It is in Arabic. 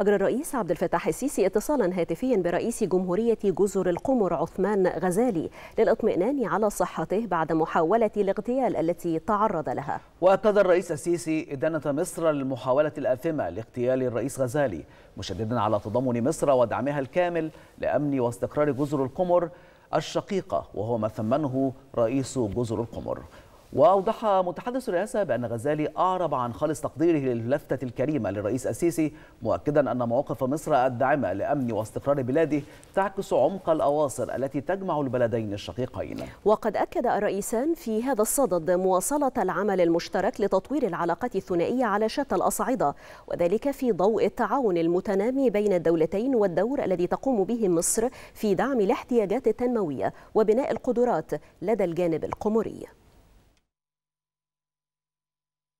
أجرى الرئيس عبد الفتاح السيسي اتصالا هاتفيا برئيس جمهورية جزر القمر عثمان غزالي للاطمئنان على صحته بعد محاولة الاغتيال التي تعرض لها وأكد الرئيس السيسي إدانة مصر للمحاولة الآثمة لاغتيال الرئيس غزالي مشددا على تضامن مصر ودعمها الكامل لأمن واستقرار جزر القمر الشقيقة وهو ما ثمنه رئيس جزر القمر وأوضح متحدث الرئاسة بأن غزالي أعرب عن خالص تقديره للفتة الكريمة للرئيس السيسي مؤكدا أن مواقف مصر الداعمة لأمن واستقرار بلاده تعكس عمق الأواصر التي تجمع البلدين الشقيقين وقد أكد الرئيسان في هذا الصدد مواصلة العمل المشترك لتطوير العلاقات الثنائية على شتى الأصعدة وذلك في ضوء التعاون المتنامي بين الدولتين والدور الذي تقوم به مصر في دعم الاحتياجات التنموية وبناء القدرات لدى الجانب القمري